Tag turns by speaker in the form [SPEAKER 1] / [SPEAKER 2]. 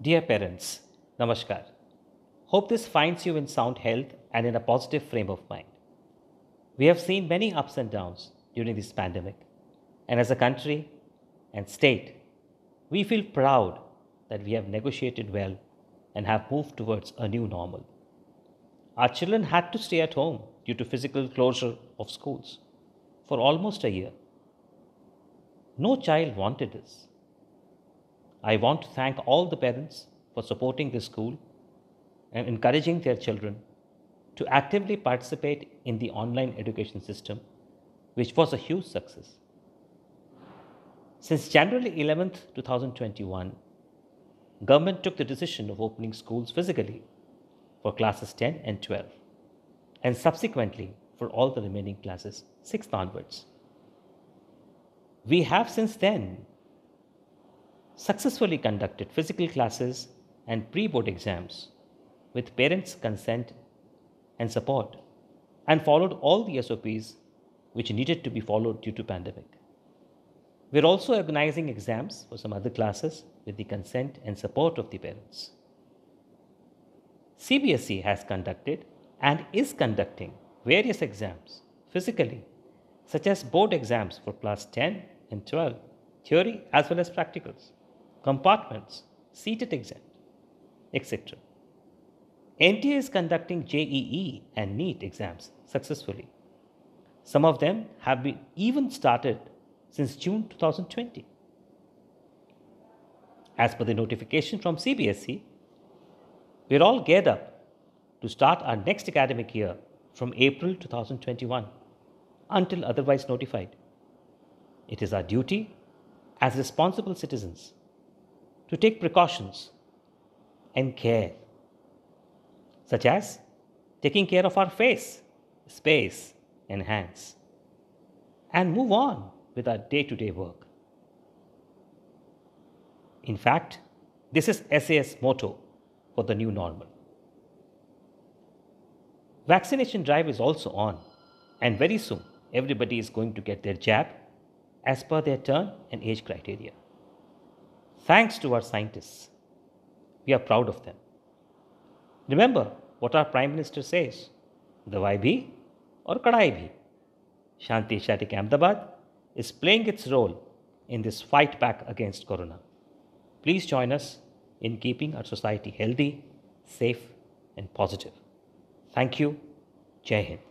[SPEAKER 1] Dear parents, Namaskar. Hope this finds you in sound health and in a positive frame of mind. We have seen many ups and downs during this pandemic, and as a country and state, we feel proud that we have negotiated well and have moved towards a new normal. Our children had to stay at home due to physical closure of schools for almost a year. No child wanted this. I want to thank all the parents for supporting this school and encouraging their children to actively participate in the online education system, which was a huge success. Since January 11, 2021, government took the decision of opening schools physically for classes 10 and 12, and subsequently for all the remaining classes 6th onwards. We have since then successfully conducted physical classes and pre board exams with parents' consent and support and followed all the SOPs which needed to be followed due to pandemic. We're also organizing exams for some other classes with the consent and support of the parents. CBSE has conducted and is conducting various exams physically, such as board exams for class 10 and 12, theory as well as practicals compartments, seated exam, etc. NTA is conducting JEE and NEET exams successfully. Some of them have been even started since June 2020. As per the notification from CBSE, we're all geared up to start our next academic year from April 2021 until otherwise notified. It is our duty as responsible citizens to take precautions and care, such as taking care of our face, space, and hands, and move on with our day to day work. In fact, this is SAS motto for the new normal. Vaccination drive is also on, and very soon everybody is going to get their jab as per their turn and age criteria. Thanks to our scientists. We are proud of them. Remember what our Prime Minister says Dawai bhi or Kadai bhi. Shanti Shatik Ahmedabad is playing its role in this fight back against Corona. Please join us in keeping our society healthy, safe, and positive. Thank you. Jai Hind.